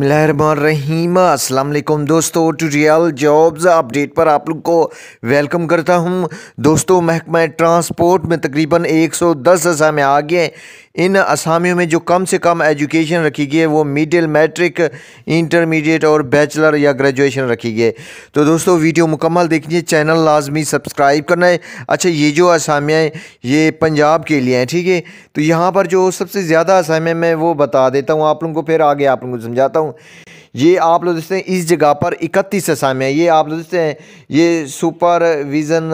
बसमीम अल्लाम दोस्तों टूरियल जॉब्स अपडेट पर आप लोग को वेलकम करता हूं दोस्तों महकमा ट्रांसपोर्ट में तकरीबन 110 असामियाँ आ गए इन असामियों में जो कम से कम एजुकेशन रखी गई है वो मिडिल मैट्रिक इंटरमीडिएट और बैचलर या ग्रेजुएशन रखी गई है तो दोस्तों वीडियो मुकम्मल देखिए चैनल लाजमी सब्सक्राइब करना है अच्छा ये जो असामियाँ ये पंजाब के लिए हैं ठीक है तो यहाँ पर जो सबसे ज़्यादा असामियाँ मैं वो बता देता हूँ आप लोगों को फिर आगे आप लोगों को समझाता हूँ हूँ ये आप लोग देखते हैं इस जगह पर इकतीस असामियाँ ये आप लोग देखते हैं ये सुपरविज़न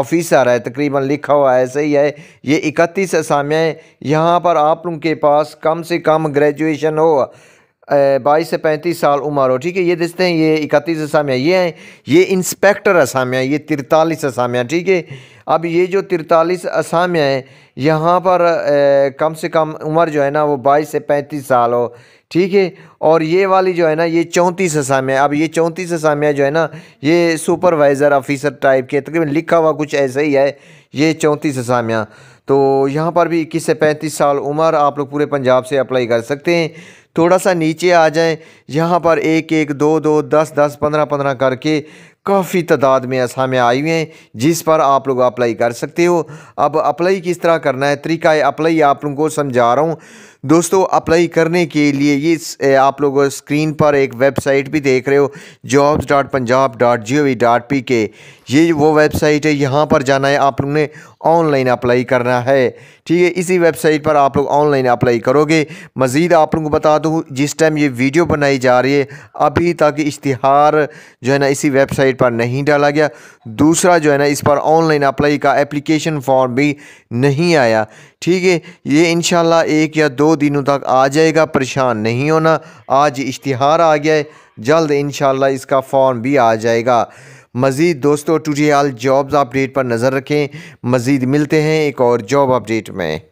ऑफिसर है तकरीबन लिखा हुआ है सही ही है ये इकतीस असामियाँ यहाँ पर आप लोगों के पास कम से कम ग्रेजुएशन हो बाईस से पैंतीस साल उम्र हो ठीक है ये देखते हैं ये इकतीस असामियाँ ये हैं ये इंस्पेक्टर असामियाँ ये तिरतालीस असामियाँ ठीक है अब ये जो तिरतालीस असामियाँ हैं यहाँ पर ए, कम से कम उम्र जो है ना वो बाईस से पैंतीस साल हो ठीक है और ये वाली जो है ना ये चौंतीस असामियाँ अब ये चौंतीस असामियाँ जो है ना ये सुपरवाइज़र ऑफिसर टाइप के तकरीबन लिखा हुआ कुछ ऐसा ही है ये चौंतीस असामियाँ तो यहाँ पर भी इक्कीस से पैंतीस साल उम्र आप लोग पूरे पंजाब से अप्लाई कर सकते हैं थोड़ा सा नीचे आ जाएं यहाँ पर एक एक दो दो दस दस पंद्रह पंद्रह करके काफ़ी तादाद में असामें आई हुई हैं जिस पर आप लोग अप्लाई कर सकते हो अब अप्लाई किस तरह करना है तरीका अप्लाई आप लोगों को समझा रहा हूँ दोस्तों अप्लाई करने के लिए ये आप लोग स्क्रीन पर एक वेबसाइट भी देख रहे हो jobs dot Punjab dot G O V dot P K ये वो वेबसाइट है यहाँ पर जाना है आप लोगों ने ऑनलाइन अप्लाई करना है ठीक है इसी वेबसाइट पर आप लोग ऑनलाइन अप्लाई करोगे मज़ीद आप लोगों को बता दूँ जिस टाइम ये वीडियो बनाई जा रही है अभी तक इश्तहार जो है ना इसी वेबसाइट पर नहीं डाला गया दूसरा जो है ना इस पर ऑनलाइन अप्लाई का एप्लीकेशन फॉर्म भी नहीं आया ठीक है ये इन एक या दो दिनों तक आ जाएगा परेशान नहीं होना आज इश्तहार आ गया है जल्द इन इसका फॉर्म भी आ जाएगा मज़ीद दोस्तों टूटीआल जॉब्स अपडेट पर नज़र रखें मज़ीद मिलते हैं एक और जॉब अपडेट में